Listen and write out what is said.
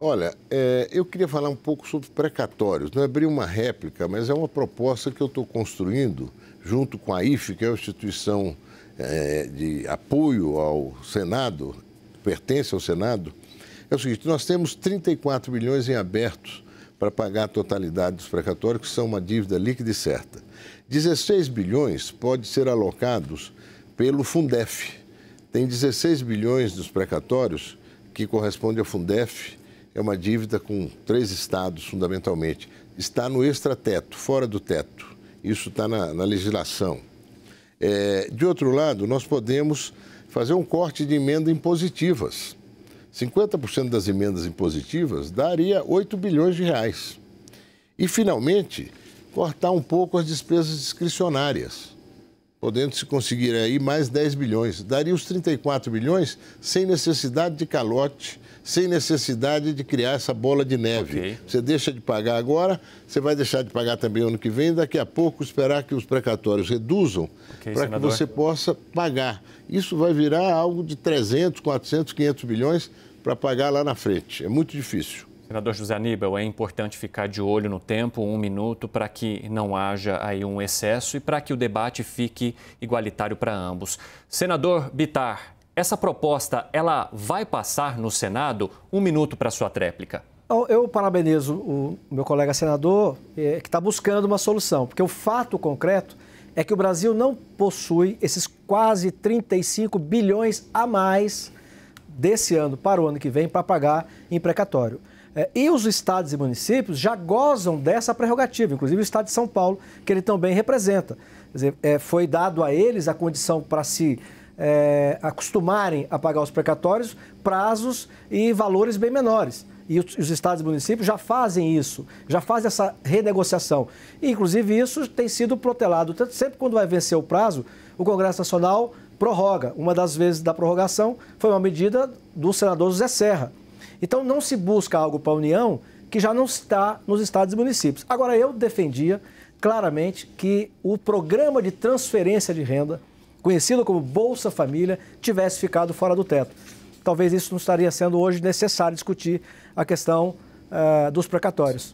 Olha, é, eu queria falar um pouco sobre precatórios. Não é abrir uma réplica, mas é uma proposta que eu estou construindo junto com a IFE, que é a instituição é, de apoio ao Senado, pertence ao Senado. É o seguinte: nós temos 34 milhões em abertos para pagar a totalidade dos precatórios, que são uma dívida líquida e certa. 16 bilhões pode ser alocados pelo Fundef. Tem 16 bilhões dos precatórios que correspondem ao Fundef é uma dívida com três estados, fundamentalmente. Está no extrateto, fora do teto. Isso está na, na legislação. É, de outro lado, nós podemos fazer um corte de emenda impositivas. 50% das emendas impositivas daria 8 bilhões de reais. E, finalmente, cortar um pouco as despesas discricionárias podendo-se conseguir aí mais 10 bilhões. Daria os 34 bilhões sem necessidade de calote, sem necessidade de criar essa bola de neve. Okay. Você deixa de pagar agora, você vai deixar de pagar também ano que vem, daqui a pouco esperar que os precatórios reduzam okay, para que você possa pagar. Isso vai virar algo de 300, 400, 500 bilhões para pagar lá na frente. É muito difícil. Senador José Aníbal, é importante ficar de olho no tempo, um minuto, para que não haja aí um excesso e para que o debate fique igualitário para ambos. Senador Bitar, essa proposta ela vai passar no Senado? Um minuto para sua tréplica. Eu parabenizo o meu colega senador eh, que está buscando uma solução, porque o fato concreto é que o Brasil não possui esses quase 35 bilhões a mais desse ano para o ano que vem para pagar em precatório. É, e os estados e municípios já gozam dessa prerrogativa, inclusive o estado de São Paulo, que ele também representa. Dizer, é, foi dado a eles a condição para se é, acostumarem a pagar os precatórios prazos e valores bem menores. E os estados e municípios já fazem isso, já fazem essa renegociação. E, inclusive, isso tem sido protelado. Tanto sempre quando vai vencer o prazo, o Congresso Nacional prorroga. Uma das vezes da prorrogação foi uma medida do senador José Serra, então não se busca algo para a União que já não está nos estados e municípios. Agora, eu defendia claramente que o programa de transferência de renda, conhecido como Bolsa Família, tivesse ficado fora do teto. Talvez isso não estaria sendo hoje necessário discutir a questão uh, dos precatórios.